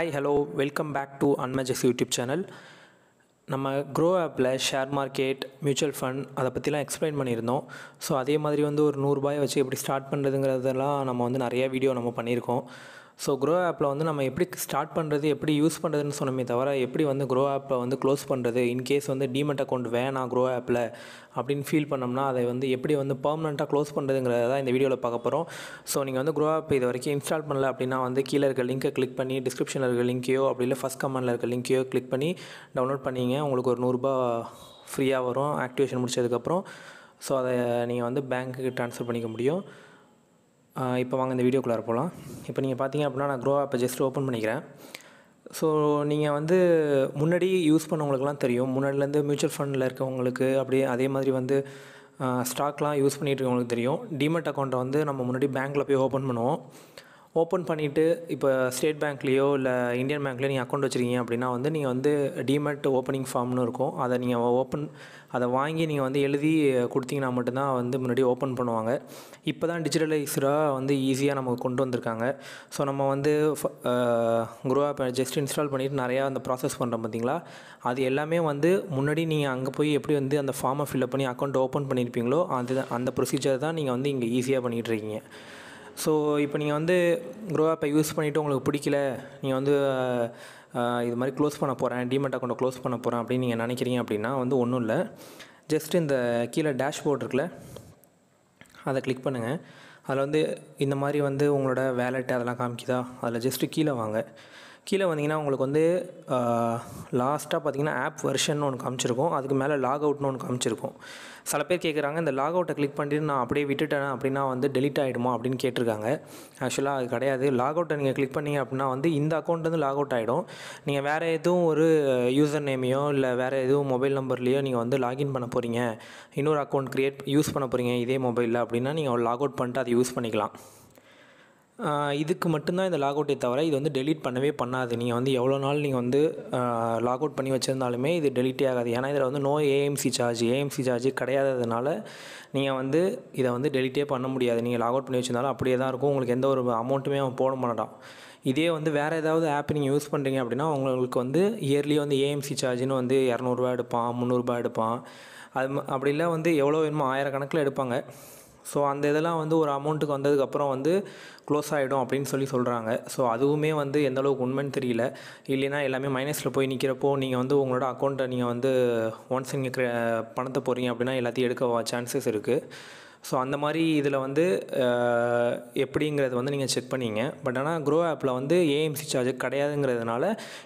hi hello welcome back to அன்மேஜிக்ஸ் YouTube channel நம்ம Groww ஆப்பில் ஷேர் மார்க்கெட் மியூச்சுவல் ஃபண்ட் அதை பற்றிலாம் எக்ஸ்பிளைன் பண்ணியிருந்தோம் ஸோ அதே மாதிரி வந்து ஒரு நூறுரூபாயை வச்சு எப்படி ஸ்டார்ட் பண்ணுறதுங்கிறதெல்லாம் நம்ம வந்து நிறையா வீடியோ நம்ம பண்ணியிருக்கோம் ஸோ க்ரோ ஆப்பில் வந்து நம்ம எப்படி ஸ்டார்ட் பண்ணுறது எப்படி யூஸ் பண்ணுறதுன்னு சொன்னோமே தவிர எப்படி வந்து க்ரோ ஆப்பில் வந்து க்ளோஸ் பண்ணுறது இன்கேஸ் வந்து டிமெட் அக்கௌண்ட் வேணாம் க்ரோ ஆப்பில் அப்படின்னு ஃபீல் பண்ணோம்னா அதை வந்து எப்படி வந்து பர்மனெண்ட்டாக க்ளோஸ் பண்ணுறதுங்கிறத தான் இந்த வீடியோவில் பார்க்க போகிறோம் ஸோ நீங்கள் வந்து க்ரோ ஆப் இது வரைக்கும் இன்ஸ்டால் பண்ணல அப்படின்னா வந்து கீழே இருக்க லிங்க்கை கிளிக் பண்ணி டிஸ்கிரிப்ஷனில் இருக்க லிங்க்கையோ அப்படி இல்லை ஃபஸ்ட் கமெண்டில் இருக்க லிங்க்கையோ கிளிக் பண்ணி டவுன்லோட் பண்ணிங்க உங்களுக்கு ஒரு நூறுரூபா ஃப்ரீயாக வரும் ஆக்டிவேஷன் முடிச்சதுக்கப்புறம் ஸோ அதை நீங்கள் வந்து பேங்க்குக்கு ட்ரான்ஸ்ஃபர் பண்ணிக்க முடியும் இப்போ வாங்க இந்த வீடியோக்குள்ளார போகலாம் இப்போ நீங்கள் பார்த்தீங்க அப்படின்னா நான் க்ரோ ஆப்பை ஜஸ்ட் ஓப்பன் பண்ணிக்கிறேன் ஸோ நீங்கள் வந்து முன்னாடி யூஸ் பண்ணவங்களுக்குலாம் தெரியும் முன்னாடிலேருந்து மியூச்சுவல் ஃபண்டில் இருக்கவங்களுக்கு அப்படியே அதே மாதிரி வந்து ஸ்டாக்லாம் யூஸ் பண்ணிகிட்டு இருக்கவங்களுக்கு தெரியும் டிமெட் அக்கௌண்ட்டை வந்து நம்ம முன்னாடி பேங்க்கில் போய் ஓப்பன் பண்ணுவோம் ஓப்பன் பண்ணிவிட்டு இப்போ ஸ்டேட் பேங்க்லேயோ இல்லை இந்தியன் பேங்க்லேயோ நீங்கள் அக்கௌண்ட் வச்சுருக்கீங்க அப்படின்னா வந்து நீங்கள் வந்து டிமெட் ஓப்பனிங் ஃபார்ம்னு இருக்கும் அதை நீங்கள் ஓப்பன் அதை வாங்கி நீங்கள் வந்து எழுதி கொடுத்தீங்கன்னா மட்டும்தான் வந்து முன்னாடி ஓப்பன் பண்ணுவாங்க இப்போ தான் டிஜிட்டலைஸ்டாக வந்து ஈஸியாக நமக்கு கொண்டு வந்திருக்காங்க ஸோ நம்ம வந்து குரோ ஆப் ஜஸ்ட் இன்ஸ்டால் பண்ணிவிட்டு நிறையா அந்த ப்ராசஸ் பண்ணுறோம் பார்த்தீங்களா அது எல்லாமே வந்து முன்னாடி நீங்கள் அங்கே போய் எப்படி வந்து அந்த ஃபார்மை ஃபில்அப் பண்ணி அக்கௌண்ட் ஓப்பன் பண்ணியிருப்பீங்களோ அது அந்த ப்ரொசீஜர் தான் நீங்கள் வந்து இங்கே ஈஸியாக பண்ணிகிட்ருக்கீங்க ஸோ இப்போ நீங்கள் வந்து க்ரோ ஆப்பை யூஸ் பண்ணிவிட்டு உங்களுக்கு பிடிக்கல நீங்கள் வந்து இது மாதிரி க்ளோஸ் பண்ண போகிறேன் டிமெண்ட் அக்கௌண்ட்டை க்ளோஸ் பண்ண போகிறேன் அப்படின்னு நீங்கள் நினைக்கிறீங்க அப்படின்னா வந்து ஒன்றும் இல்லை ஜஸ்ட் இந்த கீழே டேஷ்போர்ட் இருக்குல்ல அதை கிளிக் பண்ணுங்கள் அதில் வந்து இந்த மாதிரி வந்து உங்களோட வேலெட் அதெல்லாம் காமிக்குதா அதில் ஜஸ்ட்டு கீழே வாங்க கீழே வந்தீங்கன்னா உங்களுக்கு வந்து லாஸ்ட்டாக பார்த்தீங்கன்னா ஆப் வெர்ஷன் ஒன்று காமிச்சிருக்கும் அதுக்கு மேலே லாக் அவுட்னு ஒன்று காமிச்சிருக்கும் சில பேர் கேட்குறாங்க இந்த லாக் அவுட்டை கிளிக் பண்ணிட்டு நான் அப்படியே விட்டுட்டேன் அப்படின்னா வந்து டெலிட் ஆகிடுமா அப்படின்னு கேட்டிருக்காங்க ஆக்சுவலாக அது கிடையாது லாக் அவுட்டை நீங்கள் கிளிக் பண்ணீங்க அப்படின்னா வந்து இந்த அக்கௌண்ட் வந்து லாக் அவுட் ஆகிடும் நீங்கள் வேறு எதுவும் ஒரு யூசர் நேமையோ இல்லை வேறு எதுவும் மொபைல் நம்பர்லேயோ நீங்கள் வந்து லாகின் பண்ண போகிறீங்க இன்னொரு அக்கௌண்ட் க்ரியேட் யூஸ் பண்ண போகிறீங்க இதே மொபைலில் அப்படின்னா நீங்கள் லாக் அவுட் பண்ணிட்டு அதை யூஸ் பண்ணிக்கலாம் இதுக்கு மட்டும்தான் இந்த லாக் அவுட்டே தவிர இது வந்து டெலீட் பண்ணவே பண்ணாது நீங்கள் வந்து எவ்வளோ நாள் நீங்கள் வந்து லாக் அவுட் பண்ணி வச்சுருந்தாலுமே இது டெலீட்டே ஆகாது ஏன்னா இதில் வந்து no AMC charge AMC charge கிடையாததுனால நீங்கள் வந்து இதை வந்து டெலீட்டே பண்ண முடியாது நீங்கள் லாக் அவுட் பண்ணி வச்சுருந்தாலும் அப்படியே தான் இருக்கும் உங்களுக்கு எந்த ஒரு அமௌண்ட்டுமே அவன் போட மாட்டான் இதே வந்து வேறு ஏதாவது ஆப் நீங்கள் யூஸ் பண்ணுறீங்க அப்படின்னா உங்களுக்கு வந்து இயர்லி வந்து ஏஎம்சி சார்ஜ்னு வந்து இரநூறுபா எடுப்பான் முந்நூறுரூபா எடுப்பான் அது அப்படி இல்லை வந்து எவ்வளோ வேணுமோ ஆயிரக்கணக்கில் எடுப்பாங்க ஸோ அந்த இதெல்லாம் வந்து ஒரு அமௌண்ட்டுக்கு வந்ததுக்கப்புறம் வந்து க்ளோஸ் ஆகிடும் அப்படின்னு சொல்லி சொல்கிறாங்க ஸோ அதுவுமே வந்து எந்தளவுக்கு உண்மைன்னு தெரியல இல்லைனா எல்லாமே மைனஸில் போய் நிற்கிறப்போ நீங்கள் வந்து உங்களோட அக்கௌண்ட்டை நீங்கள் வந்து ஒன்ஸ் நீங்கள் பணத்தை போகிறீங்க அப்படின்னா எல்லாத்தையும் எடுக்க சான்சஸ் இருக்குது ஸோ அந்த மாதிரி இதில் வந்து எப்படிங்கிறது வந்து நீங்கள் செக் பண்ணிங்க பட் ஆனால் க்ரோ ஆப்பில் வந்து ஏஎம்சி சார்ஜ் கிடையாதுங்கிறதுனால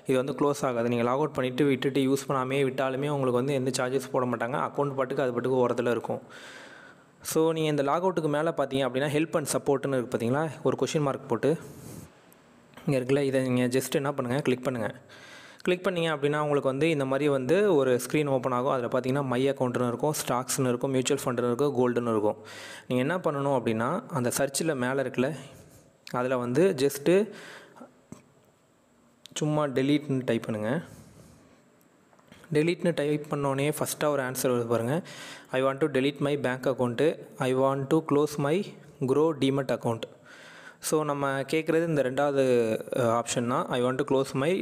இது வந்து க்ளோஸ் ஆகாது நீங்கள் லாக் அவுட் பண்ணிவிட்டு விட்டுட்டு யூஸ் பண்ணாமே விட்டாலுமே உங்களுக்கு வந்து எந்த சார்ஜஸ் போட மாட்டாங்க அக்கௌண்ட் பாட்டுக்கு அது பாட்டுக்கு ஓரத்தில் இருக்கும் ஸோ நீங்கள் இந்த லாக் அவுட்டுக்கு மேலே பார்த்தீங்க அப்படின்னா ஹெல்ப் அண்ட் சப்போர்ட்டுன்னு இருக்குது பார்த்தீங்களா ஒரு கொஷின் மார்க் போட்டு இங்கே இருக்குல்ல இதை நீங்கள் ஜஸ்ட் என்ன பண்ணுங்கள் கிளிக் பண்ணுங்கள் கிளிக் பண்ணிங்க அப்படின்னா உங்களுக்கு வந்து இந்த மாதிரி வந்து ஒரு ஸ்க்ரீன் ஓப்பன் ஆகும் அதில் பார்த்தீங்கன்னா மை அக்கௌண்ட்னு இருக்கும் ஸ்டாக்ஸ்னு இருக்கும் மியூச்சுவல் ஃபண்டுன்னு இருக்கும் கோல்டுன்னு இருக்கும் நீங்கள் என்ன பண்ணணும் அப்படின்னா அந்த சர்ச்சில் மேலே இருக்குல்ல அதில் வந்து ஜஸ்ட்டு சும்மா டெலீட்னு டைப் பண்ணுங்கள் டெலிட்னு டைப் பண்ணோன்னே ஃபஸ்ட்டாக ஒரு ஆன்சர் வருது பாருங்கள் I want to delete my bank account I want to close my Groww demat account so நம்ம கேட்குறது இந்த ரெண்டாவது ஆப்ஷன் தான் I want to close my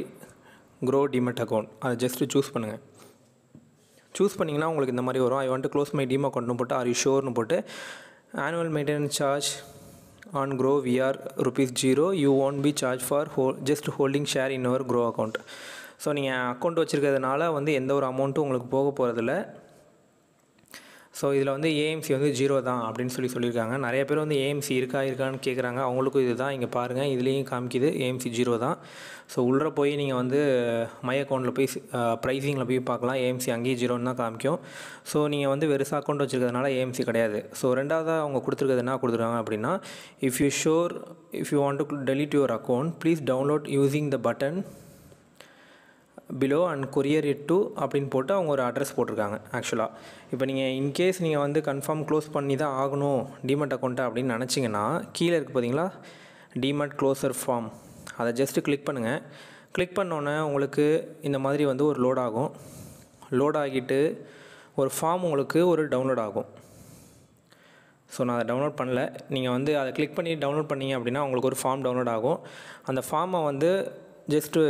Groww demat account அதை ஜஸ்ட்டு சூஸ் பண்ணுங்கள் சூஸ் பண்ணிங்கன்னா உங்களுக்கு இந்த மாதிரி வரும் I want to close my team அக்கௌண்ட்னு போட்டு ஆர் ஷோர்னு போட்டு annual maintenance charge on Groww were rupees zero you won't be charge for ஹோ just holding share in our Groww account so நீங்கள் அக்கௌண்ட் வச்சுருக்கிறதுனால வந்து எந்த ஒரு அமௌண்ட்டும் உங்களுக்கு போக போகிறதில்ல ஸோ இதில் வந்து ஏஎம்சி வந்து ஜீரோ தான் அப்படின்னு சொல்லி சொல்லியிருக்காங்க நிறைய பேர் வந்து ஏஎம்சி இருக்கா இருக்கான்னு கேட்குறாங்க அவங்களுக்கும் இது தான் இங்கே பாருங்கள் இதுலேயும் காமிக்குது ஏஎம்சி ஜீரோ தான் ஸோ உள்ளே போய் நீங்கள் வந்து மை அக்கௌண்ட்டில் போய் ப்ரைஸிங்கில் போய் பார்க்கலாம் ஏஎம்சி அங்கேயும் ஜீரோன்னு தான் காமிக்கும் ஸோ நீங்கள் வந்து வெறுசாக அக்கௌண்ட் வச்சுருக்கிறதுனால ஏஎம்சி கிடையாது ஸோ ரெண்டாவதாக அவங்க கொடுத்துருக்கிறது என்ன கொடுத்துருக்காங்க அப்படின்னா if you sure if you want to delete your account please download using the button below and courier it to அப்படின்னு போட்டு அவங்க ஒரு அட்ரஸ் போட்டிருக்காங்க ஆக்சுவலாக இப்போ நீங்கள் இன்கேஸ் நீங்கள் வந்து கன்ஃபார்ம் க்ளோஸ் பண்ணி தான் ஆகணும் டிமெட் அக்கௌண்ட்டு அப்படின்னு நினச்சிங்கன்னா கீழே இருக்குது பார்த்தீங்களா டிமெட் க்ளோசர் ஃபார்ம் அதை ஜஸ்ட்டு கிளிக் பண்ணுங்கள் கிளிக் பண்ணோன்னே உங்களுக்கு இந்த மாதிரி வந்து ஒரு லோட் ஆகும் லோட் ஆகிட்டு ஒரு ஃபார்ம் உங்களுக்கு ஒரு டவுன்லோட் ஆகும் ஸோ நான் அதை டவுன்லோட் பண்ணல நீங்கள் வந்து அதை கிளிக் பண்ணி டவுன்லோட் பண்ணிங்க அப்படின்னா உங்களுக்கு ஒரு ஃபார்ம் டவுன்லோட் ஆகும் அந்த ஃபார்மை வந்து ஜஸ்ட்டு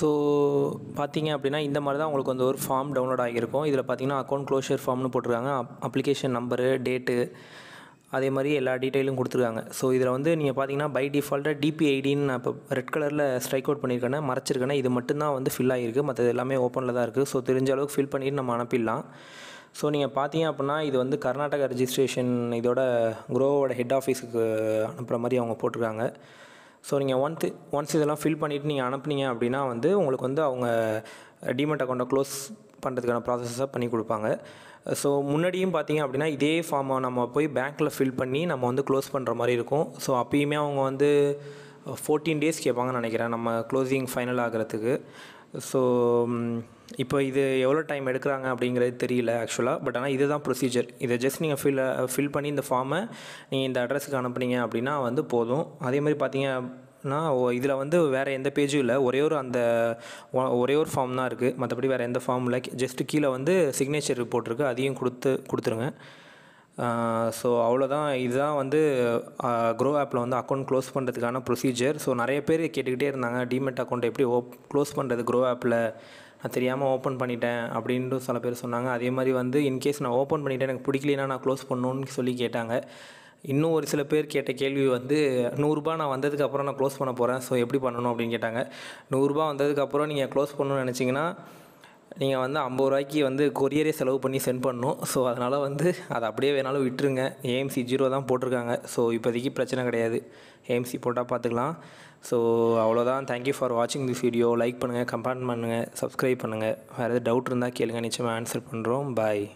ஸோ பார்த்தீங்க அப்படின்னா இந்த மாதிரி தான் உங்களுக்கு வந்து ஒரு ஃபார்ம் டவுன்லோட் ஆகியிருக்கும் இதில் பார்த்தீங்கன்னா அக்கௌண்ட் க்ளோஷர் ஃபார்ம்னு போட்டிருக்காங்க அப்ளிகேஷன் நம்பரு டேட்டு அதே மாதிரி எல்லா டீட்டெயிலும் கொடுத்துருக்காங்க ஸோ இதில் வந்து நீங்கள் பார்த்தீங்கன்னா பை டிஃபால்ட்டாக டிபிஐடின்னு நான் இப்போ ரெட் கலரில் ஸ்ட்ரைக் அவுட் பண்ணியிருக்கேன் மறைச்சிருக்கேன் இது மட்டும்தான் வந்து ஃபில் ஆகிருக்கு மற்றது எல்லாமே ஓப்பனில் தான் இருக்குது ஸோ தெரிஞ்ச அளவுக்கு ஃபில் பண்ணிட்டு நம்ம அனுப்பிடலாம் ஸோ நீங்கள் பார்த்தீங்க அப்படின்னா இது வந்து கர்நாடகா ரெஜிஸ்ட்ரேஷன் இதோட குரோவோட ஹெட் ஆஃபீஸுக்கு அனுப்புகிற மாதிரி அவங்க போட்டிருக்காங்க ஸோ நீங்கள் ஒன்த்து ஒன்ஸ் இதெல்லாம் ஃபில் பண்ணிவிட்டு நீங்கள் அனுப்புனீங்க அப்படின்னா வந்து உங்களுக்கு வந்து அவங்க டிமெண்ட் அக்கௌண்ட்டை க்ளோஸ் பண்ணுறதுக்கான ப்ராசஸஸாக பண்ணி கொடுப்பாங்க ஸோ முன்னாடியும் பார்த்தீங்க அப்படின்னா இதே ஃபார்மை நம்ம போய் பேங்க்கில் ஃபில் பண்ணி நம்ம வந்து க்ளோஸ் பண்ணுற மாதிரி இருக்கும் ஸோ அப்பயுமே அவங்க வந்து ஃபோர்டீன் டேஸ் கேட்பாங்கன்னு நினைக்கிறேன் நம்ம க்ளோசிங் ஃபைனல் ஆகிறதுக்கு ஸோ இப்போ இது எவ்வளோ டைம் எடுக்கிறாங்க அப்படிங்கிறது தெரியல ஆக்சுவலாக பட் ஆனால் இதுதான் ப்ரொசீஜர் இதை ஜஸ்ட் நீங்கள் ஃபில் ஃபில் பண்ணி இந்த ஃபார்மை நீங்கள் இந்த அட்ரஸுக்கு அனுப்புனீங்க அப்படின்னா வந்து போதும் அதே மாதிரி பார்த்தீங்கன்னா இதில் வந்து வேறு எந்த பேஜும் இல்லை ஒரே ஒரு அந்த ஒரே ஒரு ஃபார்ம் தான் இருக்குது மற்றபடி வேறு எந்த ஃபார்ம் இல்லை ஜஸ்ட்டு கீழே வந்து சிக்னேச்சர் ரிப்போர்ட் இருக்குது அதையும் கொடுத்து கொடுத்துருங்க ஸோ அவ்வளோதான் இதுதான் வந்து க்ரோ ஆப்பில் வந்து அக்கௌண்ட் க்ளோஸ் பண்ணுறதுக்கான ப்ரொசீஜர் ஸோ நிறைய பேர் கேட்டுக்கிட்டே இருந்தாங்க டிமெட் அக்கௌண்ட் எப்படி ஓப் க்ளோஸ் பண்ணுறது க்ரோ ஆப்பில் நான் தெரியாமல் ஓப்பன் பண்ணிட்டேன் அப்படின்ட்டு சில பேர் சொன்னாங்க அதே மாதிரி வந்து இன்கேஸ் நான் ஓப்பன் பண்ணிவிட்டேன் எனக்கு பிடிக்கலனா நான் க்ளோஸ் பண்ணணுன்னு சொல்லி கேட்டாங்க இன்னும் ஒரு சில பேர் கேட்ட கேள்வி வந்து நூறுரூபா நான் வந்ததுக்கப்புறம் நான் க்ளோஸ் பண்ண போகிறேன் ஸோ எப்படி பண்ணணும் அப்படின்னு கேட்டாங்க நூறுரூபா வந்ததுக்கப்புறம் நீங்கள் க்ளோஸ் பண்ணணும்னு நினச்சிங்கன்னா நீங்கள் வந்து ஐம்பது ரூபாய்க்கு வந்து கொரியரே செலவு பண்ணி சென்ட் பண்ணணும் ஸோ அதனால் வந்து அதை அப்படியே வேணாலும் விட்டுருங்க ஏஎம்சி ஜீரோ தான் போட்டிருக்காங்க ஸோ இப்போதைக்கு பிரச்சனை கிடையாது ஏஎம்சி போட்டால் பார்த்துக்கலாம் ஸோ அவ்வளோதான் தேங்க்யூ ஃபார் வாட்சிங் திஸ் வீடியோ லைக் பண்ணுங்கள் கமெண்ட் பண்ணுங்கள் சப்ஸ்கிரைப் பண்ணுங்கள் வேறு எதாவது டவுட் இருந்தால் கேளுங்க நிச்சயமாக ஆன்சர் பண்ணுறோம் பாய்